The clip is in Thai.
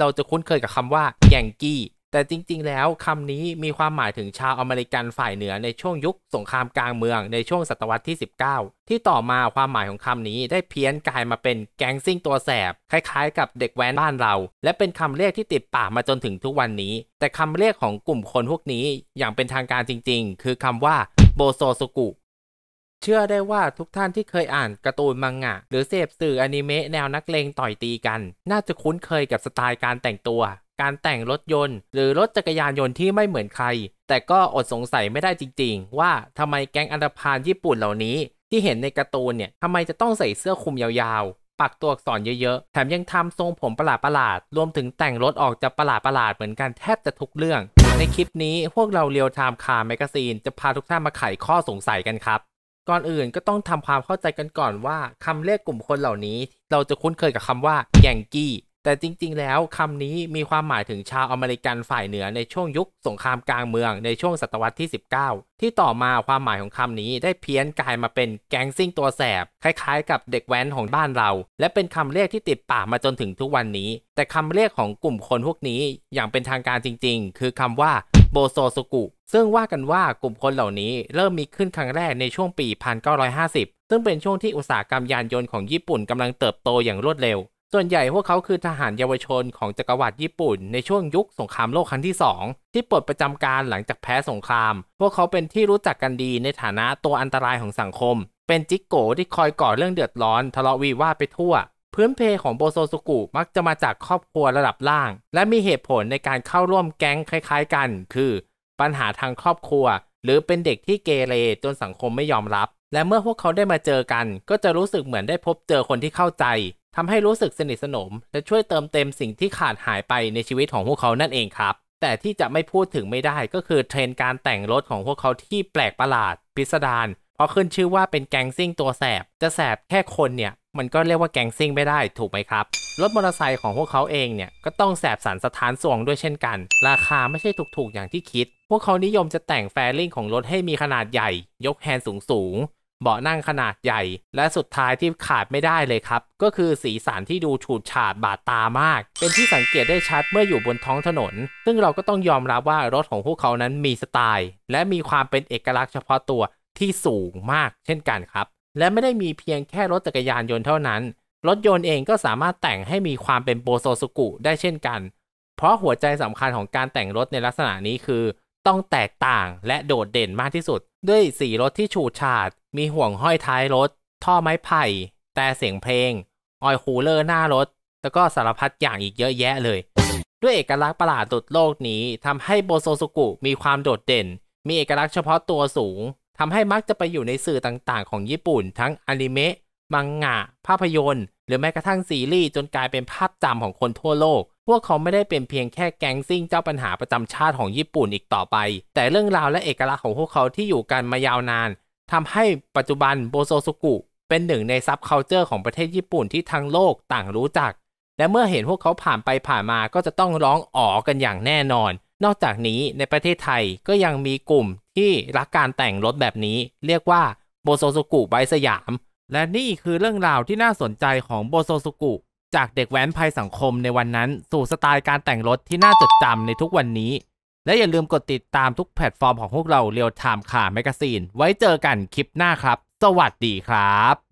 เราจะคุ้นเคยกับคำว่าแยงกี้ แต่จริงๆ แล้วคำนี้มีความหมายถึงชาวอเมริกันฝ่ายเหนือในช่วงยุคสงครามกลางเมือง ในช่วงศตวรรษที่19 ที่ต่อมาความหมายของคำนี้ได้เพี้ยนกลายมาเป็นแก๊งซิ่งตัวแสบ คล้ายๆ กับเด็กแว้นบ้านเรา และเป็นคำเรียกที่ติดปากมาจนถึงทุกวันนี้ แต่คำเรียกของกลุ่มคนพวกนี้อย่างเป็นทางการจริง ๆ คือคำว่าโบโซสุกุเชื่อได้ว่าทุกท่านที่เคยอ่านการ์ตูนมังงะ หรือเสพสื่ออนิเมะแนวนักเลงต่อยตีกัน น่าจะคุ้นเคยกับสไตล์การแต่งตัวการแต่งรถยนต์หรือรถจักรยานยนต์ที่ไม่เหมือนใคร แต่ก็อดสงสัยไม่ได้จริงๆ ว่าทำไมแก๊งอันดพานญี่ปุ่นเหล่านี้ ที่เห็นในการ์ตูนเนี่ยทำไมจะต้องใส่เสื้อคลุมยาวๆปักตัวอักษรเยอะๆแถมยังทำทรงผมประหลาดๆรวมถึงแต่งรถออกจะประหลาดๆเหมือนกันแทบจะทุกเรื่อง ในคลิปนี้พวกเราเรียวไทม์คาร์แมกซีนจะพาทุกท่านมาไขข้อสงสัยกันครับก่อนอื่นก็ต้องทำความเข้าใจกันก่อนว่า คำเรียกกลุ่มคนเหล่านี้ เราจะคุ้นเคยกับคำว่าแยงกี้แต่จริงๆ แล้วคำนี้มีความหมายถึงชาวอเมริกันฝ่ายเหนือในช่วงยุคสงครามกลางเมืองในช่วงศตวรรษที่19 ที่ต่อมาความหมายของคำนี้ได้เพี้ยนกลายมาเป็นแก๊งซิ่งตัวแสบ คล้ายๆ กับเด็กแว้นของบ้านเรา และเป็นคำเรียกที่ติดปากมาจนถึงทุกวันนี้ แต่คำเรียกของกลุ่มคนพวกนี้อย่างเป็นทางการจริง ๆคือคำว่าโบโซสุกุซึ่งว่ากันว่ากลุ่มคนเหล่านี้เริ่มมีขึ้นครั้งแรกในช่วงปี1950 ซึ่งเป็นช่วงที่อุตสาหกรรมยานยนต์ของญี่ปุ่นกำลังเติบโตอย่างรวดเร็วส่วนใหญ่พวกเขาคือทหารเยาวชนของจักรวรรดิญี่ปุ่นในช่วงยุคสงครามโลกครั้งที่ 2 ที่ปลดประจำการหลังจากแพ้สงคราม พวกเขาเป็นที่รู้จักกันดีในฐานะตัวอันตรายของสังคม เป็นจิกโกที่คอยก่อเรื่องเดือดร้อนทะเลาะวิวาทไปทั่ว พื้นเพของโบโซสุกุมักจะมาจากครอบครัวระดับล่าง และมีเหตุผลในการเข้าร่วมแก๊งคล้าย ๆ กัน คือ ปัญหาทางครอบครัว หรือเป็นเด็กที่เกเรจนสังคมไม่ยอมรับ และเมื่อพวกเขาได้มาเจอกัน ก็จะรู้สึกเหมือนได้พบเจอคนที่เข้าใจทำให้รู้สึกสนิทสนมและช่วยเติมเต็มสิ่งที่ขาดหายไปในชีวิตของพวกเขานั่นเองครับแต่ที่จะไม่พูดถึงไม่ได้ ก็คือเทรนการแต่งรถของพวกเขาที่แปลกประหลาดพิสดารเพราะขึ้นชื่อว่าเป็นแกงซิ่ง ตัวแสบจะแสบแค่คนเนี่ยมันก็เรียกว่าแกงซิ่งไม่ได้ถูกไหมครับรถมอเตอร์ไซค์ของพวกเขาเองเนี่ยก็ต้องแสบสารสถานสวงด้วยเช่นกัน ราคาไม่ใช่ถูกๆอย่างที่คิดพวกเขานิยมจะแต่งแฟริ่งของรถให้มีขนาดใหญ่ยกแฮนด์สูงเบาะนั่งขนาดใหญ่ และสุดท้ายที่ขาดไม่ได้เลยครับ ก็คือสีสันที่ดูฉูดฉาดบาดตามาก เป็นที่สังเกตได้ชัดเมื่ออยู่บนท้องถนน ซึ่งเราก็ต้องยอมรับว่ารถของพวกเขานั้นมีสไตล์ และมีความเป็นเอกลักษณ์เฉพาะตัวที่สูงมากเช่นกันครับ และไม่ได้มีเพียงแค่รถจักรยานยนต์เท่านั้น รถยนต์เองก็สามารถแต่งให้มีความเป็นโบโซสุกุ ได้เช่นกัน เพราะหัวใจสำคัญของการแต่งรถในลักษณะนี้คือต้องแตกต่างและโดดเด่นมากที่สุด ด้วยสีรถที่ฉูดฉาดมีห่วงห้อยท้ายรถ ท่อไม้ไผ่ แต่เสียงเพลง ออยคูเลอร์หน้ารถ แล้วก็สารพัดอย่างอีกเยอะแยะเลย ด้วยเอกลักษณ์ประหลาดตุดโลกนี้ทำให้โบโซสุกุมีความโดดเด่น มีเอกลักษณ์เฉพาะตัวสูง ทำให้มักจะไปอยู่ในสื่อต่างๆของญี่ปุ่น ทั้งอนิเมะ มังงะ ภาพยนตร์ หรือแม้กระทั่งซีรีส์จนกลายเป็นภาพจำของคนทั่วโลก พวกเขาไม่ได้เป็นเพียงแค่แก๊งซิ่งเจ้าปัญหาประจำชาติของญี่ปุ่นอีกต่อไป แต่เรื่องราวและเอกลักษณ์ของพวกเขาที่อยู่กันมายาวนานทำให้ปัจจุบันโบโซสุกุ เป็นหนึ่งในซับเคานเจอร์ของประเทศญี่ปุ่นที่ทั้งโลกต่างรู้จัก และเมื่อเห็นพวกเขาผ่านไปผ่านมาก็จะต้องร้องอ๋อกันอย่างแน่นอน นอกจากนี้ในประเทศไทยก็ยังมีกลุ่มที่รักการแต่งรถแบบนี้ เรียกว่าโบโซสุกุไบสยาม และนี่คือเรื่องราวที่น่าสนใจของโบโซสุกุ จากเด็กแว้นภัยสังคมในวันนั้น สู่สไตล์การแต่งรถที่น่าจดจำในทุกวันนี้และอย่าลืมกดติดตามทุกแพลตฟอร์มของพวกเราเรียวไทม์ข่าวแมกกาซีนไว้เจอกันคลิปหน้าครับ สวัสดีครับ